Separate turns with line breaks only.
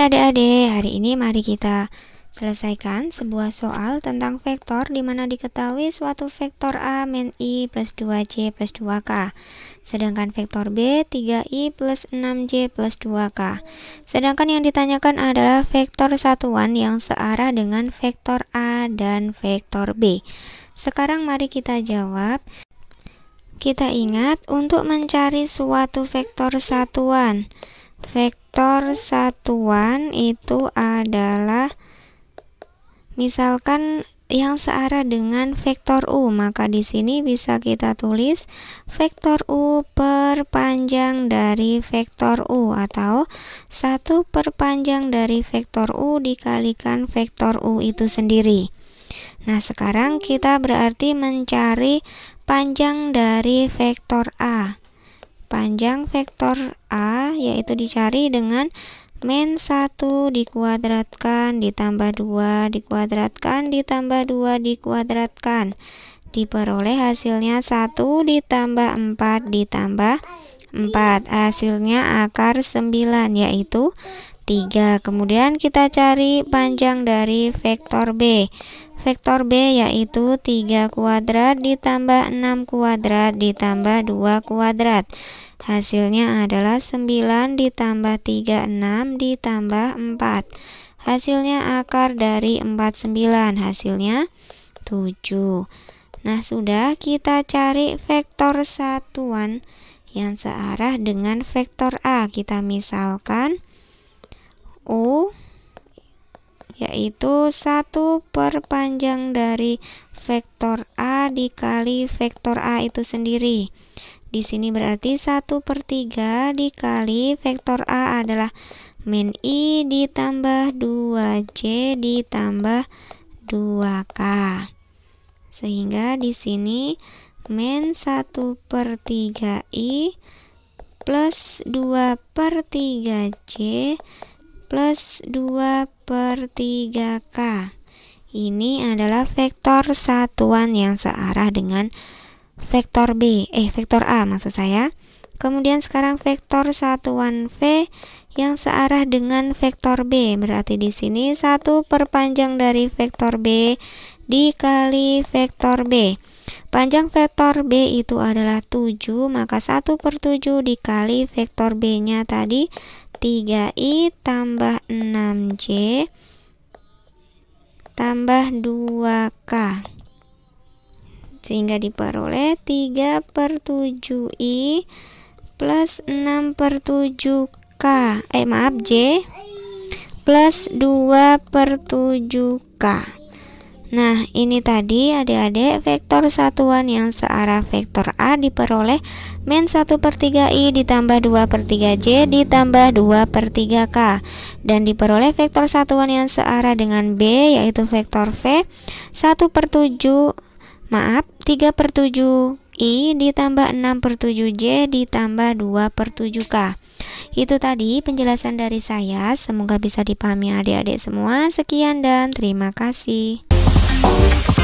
adik-adik, hari ini mari kita selesaikan sebuah soal tentang vektor di mana diketahui suatu vektor A min I plus 2C plus 2K sedangkan vektor B 3I plus 6J plus 2K sedangkan yang ditanyakan adalah vektor satuan yang searah dengan vektor A dan vektor B sekarang mari kita jawab kita ingat untuk mencari suatu vektor satuan vektor satuan itu adalah misalkan yang searah dengan vektor U, maka di sini bisa kita tulis vektor U perpanjang dari vektor U atau satu perpanjang dari vektor U dikalikan vektor U itu sendiri. Nah, sekarang kita berarti mencari panjang dari vektor A. Panjang vektor A yaitu dicari dengan min 1 dikuadratkan ditambah 2 dikuadratkan ditambah 2 dikuadratkan. Diperoleh hasilnya 1 ditambah 4 ditambah 4. Hasilnya akar 9 yaitu 3. Kemudian kita cari panjang dari vektor B. Vektor B yaitu 3 kuadrat ditambah 6 kuadrat ditambah 2 kuadrat. Hasilnya adalah 9 ditambah 3, 6 ditambah 4. Hasilnya akar dari 49, hasilnya 7. Nah, sudah kita cari vektor satuan yang searah dengan vektor A. Kita misalkan U yaitu satu per panjang dari vektor A dikali vektor A itu sendiri. Di sini berarti 1 per 3 dikali vektor A adalah min I ditambah 2J ditambah 2K. Sehingga di sini min 1 per 3i plus 2 per 3j plus 2 per 3K. Ini adalah vektor satuan yang searah dengan vektor B, eh vektor A maksud saya. Kemudian sekarang vektor satuan V yang searah dengan vektor B. Berarti di sini satu perpanjang dari vektor B dikali vektor B. Panjang vektor B itu adalah 7, maka 1 per 7 dikali vektor B-nya tadi 3i tambah 6j tambah 2k sehingga diperoleh 3 per 7i plus 6 per 7k eh maaf j plus 2 per 7k Nah, ini tadi adik-adik vektor satuan yang searah vektor A diperoleh min 1 per 3I ditambah 2 per 3J ditambah 2 per 3K Dan diperoleh vektor satuan yang searah dengan B yaitu vektor V 1 per 7, maaf 3 per 7 I ditambah 6 per 7J ditambah 2 per 7K Itu tadi penjelasan dari saya Semoga bisa dipahami adik-adik semua Sekian dan terima kasih Oh.